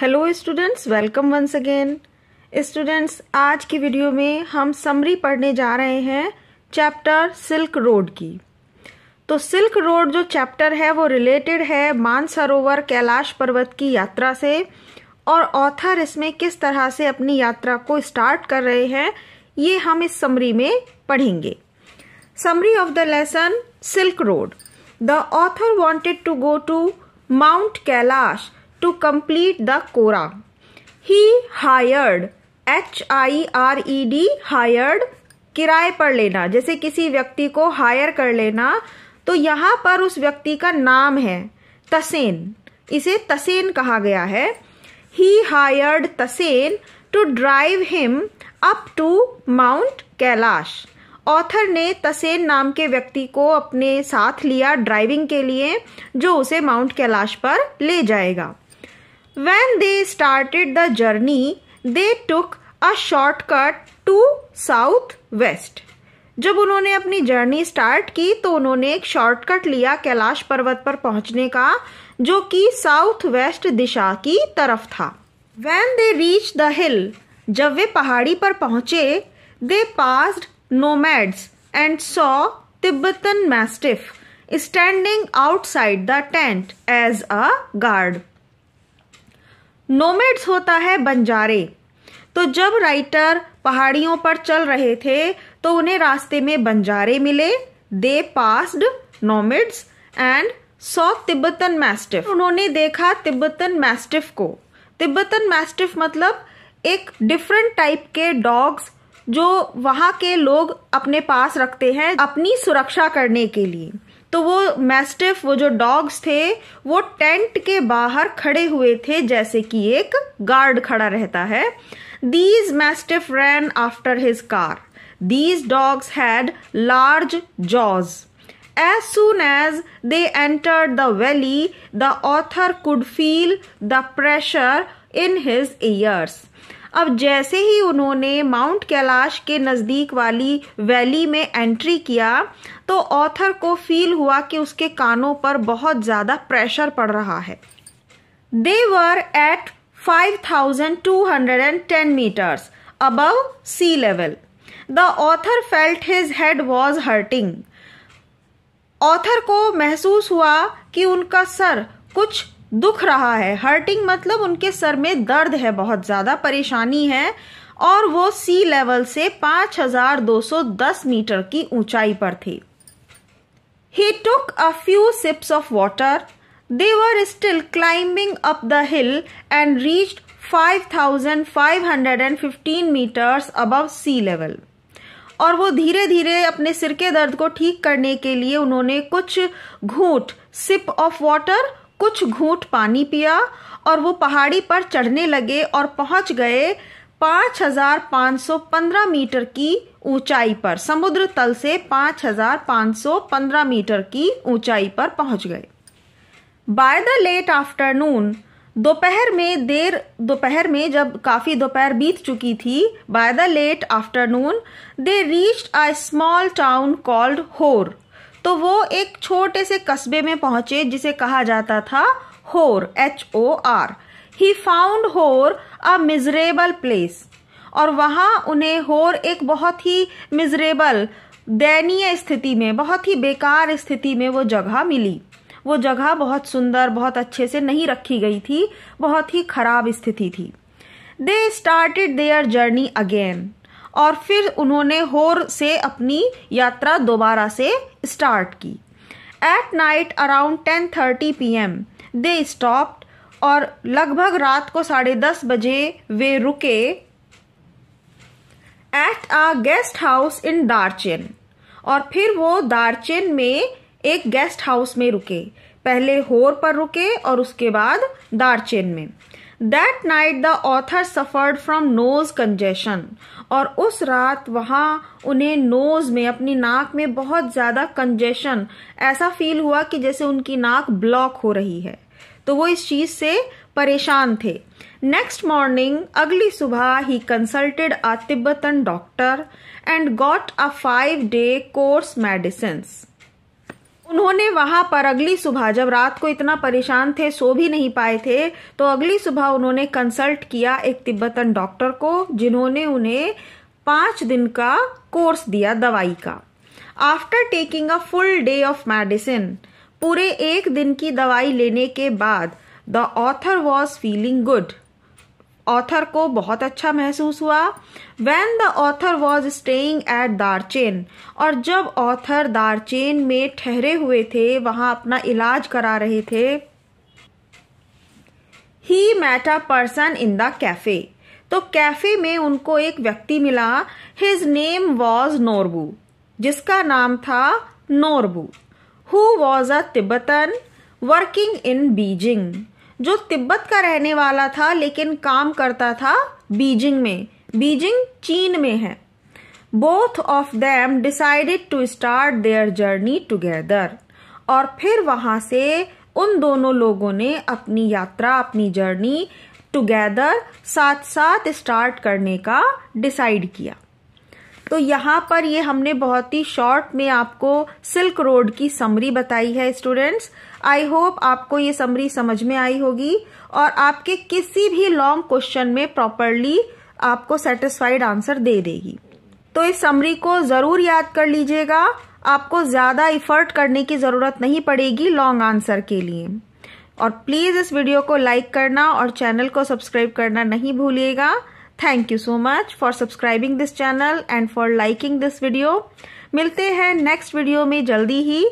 hello students welcome once again students आज की video में हम समरी पढ़ने जा रहे हैं चैप्टर सिल्क रोड की तो सिल्क रोड जो चैप्टर है वो रिलेटेड है मानसरोवर कैलाश पर्वत की यात्रा से और ऑथर इसमें किस तरह से अपनी यात्रा को स्टार्ट कर रहे हैं ये हम इस समरी में पढ़ेंगे summary of the lesson silk road the author wanted to go to mount Kailash to complete the kora He hired, H I R E D, hired, किराए पर लेना जैसे किसी व्यक्ति को हायर कर लेना तो यहाँ पर उस व्यक्ति का नाम है तसेन इसे तसेन कहा गया है he hired Tsetan to drive him up to mount Kailash author ने तसेन नाम के व्यक्ति को अपने साथ लिया ड्राइविंग के लिए जो उसे माउंट कैलाश पर ले जाएगा When they started the journey, they took a shortcut to west जब उन्होंने अपनी जर्नी स्टार्ट की तो उन्होंने एक शॉर्टकट लिया कैलाश पर्वत पर पहुंचने का जो कि साउथ वेस्ट दिशा की तरफ था when they reach the hill जब वे पहाड़ी पर पहुंचे they passed nomads and saw Tibetan mastiff standing outside the tent as a guard nomads होता है बंजारे तो जब राइटर पहाड़ियों पर चल रहे थे तो उन्हें रास्ते में बंजारे मिले they passed nomads and saw Tibetan mastiff उन्होंने देखा तिब्बतन मैस्टिफ को तिब्बतन मैस्टिफ मतलब एक डिफरेंट टाइप के डॉग्स जो वहाँ के लोग अपने पास रखते हैं अपनी सुरक्षा करने के लिए तो वो मैस्टिफ वो जो डॉग्स थे वो टेंट के बाहर खड़े हुए थे जैसे कि एक गार्ड खड़ा रहता है these mastiff ran after his car these dogs had large jaws As soon as they entered the valley, the author could feel the pressure in his ears अब जैसे ही उन्होंने माउंट कैलाश के नज़दीक वाली वैली में एंट्री किया तो ऑथर को फील हुआ कि उसके कानों पर बहुत ज़्यादा प्रेशर पड़ रहा है were at 5210 metres above sea level the author felt his head was hurting author को महसूस हुआ कि उनका सर कुछ दुख रहा है हर्टिंग मतलब उनके सर में दर्द है बहुत ज़्यादा परेशानी है और वो सी लेवल से 5210 मीटर की ऊंचाई पर थे he took a few sips of water they were still climbing up the hill and reach 5515 metres above sea level और वो धीरे धीरे अपने सिर के दर्द को ठीक करने के लिए उन्होंने कुछ घूट सिप ऑफ वाटर कुछ घूंट पानी पिया और वो पहाड़ी पर चढ़ने लगे और पहुंच गए 5,515 मीटर की ऊंचाई पर समुद्र तल से 5,515 मीटर की ऊंचाई पर पहुंच गए बाय द लेट आफ्टरनून दोपहर में देर दोपहर में जब काफ़ी दोपहर बीत चुकी थी by the late afternoon they reached a small town called Hor तो वो एक छोटे से कस्बे में पहुंचे जिसे कहा जाता था Hor H O R he found Hor a miserable place और वहां उन्हें होर एक बहुत ही मिजरेबल दयनीय स्थिति में बहुत ही बेकार स्थिति में वो जगह मिली वो जगह बहुत सुंदर बहुत अच्छे से नहीं रखी गई थी बहुत ही खराब स्थिति थी they started their journey again और फिर उन्होंने होर से अपनी यात्रा दोबारा से स्टार्ट की at night around ten thirty P M they stopped और लगभग रात को साढ़े दस बजे वे रुके at a guest house in Darchen और फिर वो दार्चन में एक गेस्ट हाउस में रुके पहले होर पर रुके और उसके बाद दार्चन में that night the author suffered from nose congestion और उस रात वहां उन्हें नोज़ में अपनी नाक में बहुत ज़्यादा कंजेशन ऐसा फील हुआ कि जैसे उनकी नाक ब्लॉक हो रही है तो वो इस चीज़ से परेशान थे नेक्स्ट मॉर्निंग अगली सुबह he consulted a Tibetan doctor and got a five day course medicine उन्होंने वहां पर अगली सुबह जब रात को इतना परेशान थे सो भी नहीं पाए थे तो अगली सुबह उन्होंने कंसल्ट किया एक तिब्बतन डॉक्टर को जिन्होंने उन्हें पांच दिन का कोर्स दिया दवाई का after taking a full day of medicine पूरे एक दिन की दवाई लेने के बाद the author was feeling good author को बहुत अच्छा महसूस हुआ when the author was staying at Darchen और जब ऑथर दारचेन में ठहरे हुए थे वहां अपना इलाज करा रहे थे he met a person in the cafe तो कैफे में उनको एक व्यक्ति मिला हिज नेम वॉज नोरबू जिसका नाम था Norbu who was a Tibetan working in Beijing जो तिब्बत का रहने वाला था लेकिन काम करता था बीजिंग में बीजिंग चीन में है both of them decided to start their journey together और फिर वहां से उन दोनों लोगों ने अपनी यात्रा अपनी जर्नी टुगेदर साथ साथ स्टार्ट करने का डिसाइड किया तो यहाँ पर ये हमने बहुत ही शॉर्ट में आपको सिल्क रोड की समरी बताई है स्टूडेंट्स आई होप आपको ये समरी समझ में आई होगी और आपके किसी भी लॉन्ग क्वेश्चन में प्रॉपरली आपको सेटिस्फाइड आंसर दे देगी तो इस समरी को ज़रूर याद कर लीजिएगा आपको ज़्यादा इफर्ट करने की ज़रूरत नहीं पड़ेगी लॉन्ग आंसर के लिए और प्लीज़ इस वीडियो को लाइक करना और चैनल को सब्सक्राइब करना नहीं भूलिएगा thank you so much for subscribing this channel and for liking this video मिलते हैं नेक्स्ट वीडियो में जल्दी ही